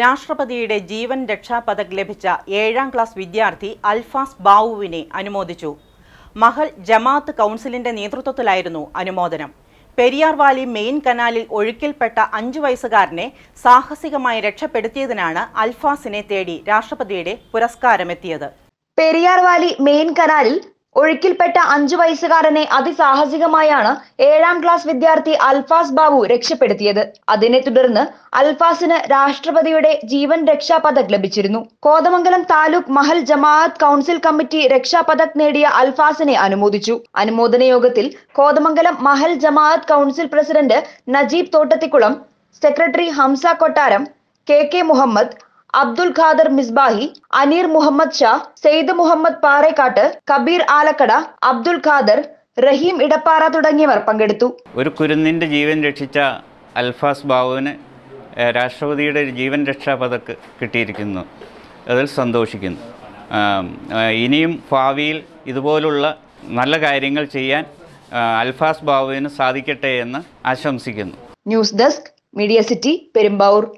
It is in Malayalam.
രാഷ്ട്രപതിയുടെ ജീവൻ രക്ഷാ പതക് ലഭിച്ച ഏഴാം ക്ലാസ് വിദ്യാർത്ഥി അൽഫാസ് ബാവുവിനെ അനുമോദിച്ചു മഹൽ ജമാഅത്ത് കൗൺസിലിന്റെ നേതൃത്വത്തിലായിരുന്നു അനുമോദനം പെരിയാർ വാലി മെയിൻ കനാലിൽ ഒഴുക്കിൽപ്പെട്ട അഞ്ചു വയസ്സുകാരനെ സാഹസികമായി രക്ഷപ്പെടുത്തിയതിനാണ് അൽഫാസിനെ തേടി രാഷ്ട്രപതിയുടെ പുരസ്കാരമെത്തിയത് പെരിയാർ വാലി മെയിൻ കനാലിൽ ഒഴുക്കിൽപ്പെട്ട അഞ്ചു വയസ്സുകാരനെ അതിസാഹസികമായാണ് ഏഴാം ക്ലാസ് വിദ്യാർത്ഥി അൽഫാസ് ബാബു രക്ഷപ്പെടുത്തിയത് അതിനെ തുടർന്ന് അൽഫാസിന് രാഷ്ട്രപതിയുടെ ജീവൻ രക്ഷാ പദക് ലഭിച്ചിരുന്നു കോതമംഗലം താലൂക്ക് മഹൽ ജമാഅത്ത് കൗൺസിൽ കമ്മിറ്റി രക്ഷാപദക് നേടിയ അൽഫാസിനെ അനുമോദിച്ചു അനുമോദന യോഗത്തിൽ Kothamangalam Mahal Jamaath council president Najeeb Thottathikulam secretary Hamsa Kottaram K K Muhammad Abdul Khader Misbahi Aneer Muhammad Shah Syed Muhammad Parekkattu Kabeer Alakkada Abdul Khader Rahim Edappara തുടങ്ങിയവർ പങ്കെടുത്തു ഒരു കുരുന്നിൻ്റെ ജീവൻ രക്ഷിച്ച അൽഫാസ് ബാബുവിന് രാഷ്ട്രപതിയുടെ ജീവൻ രക്ഷാ പതക്ക് കിട്ടിയിരിക്കുന്നു അതിൽ സന്തോഷിക്കുന്നു ഇനിയും ഭാവിയിൽ ഇതുപോലുള്ള നല്ല കാര്യങ്ങൾ ചെയ്യാൻ അൽഫാസ് ബാബുവിന് സാധിക്കട്ടെ എന്ന് ആശംസിക്കുന്നു news desk media city Perumbavoor